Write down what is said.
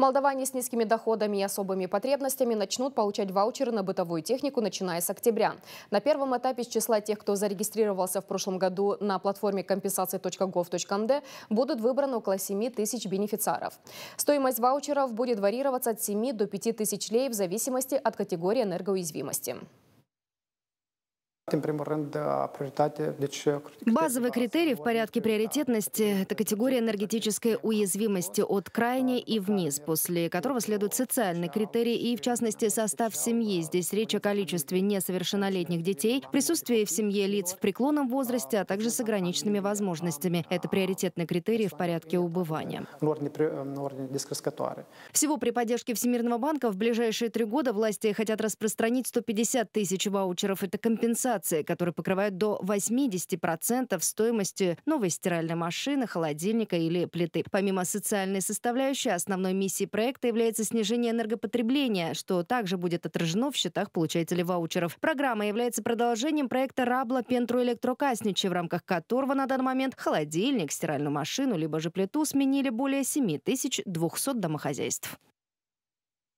Молдаване с низкими доходами и особыми потребностями начнут получать ваучеры на бытовую технику, начиная с октября. На первом этапе из числа тех, кто зарегистрировался в прошлом году на платформе компенсации.gov.md, будут выбраны около 7 тысяч бенефициаров. Стоимость ваучеров будет варьироваться от 7 до 5 тысяч лей в зависимости от категории энергоуязвимости. Базовый критерий в порядке приоритетности — это категория энергетической уязвимости от крайне и вниз, после которого следует социальный критерий и, в частности, состав семьи. Здесь речь о количестве несовершеннолетних детей, присутствии в семье лиц в преклонном возрасте, а также с ограниченными возможностями. Это приоритетный критерий в порядке убывания. Э, Всего при поддержке Всемирного банка в ближайшие три года власти хотят распространить 150 тысяч ваучеров. Это компенсация компенсации, которые покрывают до 80% стоимости новой стиральной машины, холодильника или плиты. Помимо социальной составляющей, основной миссией проекта является снижение энергопотребления, что также будет отражено в счетах получателей ваучеров. Программа является продолжением проекта «Рабла Пентру Электрокасничи», в рамках которого на данный момент холодильник, стиральную машину, либо же плиту сменили более 7200 домохозяйств.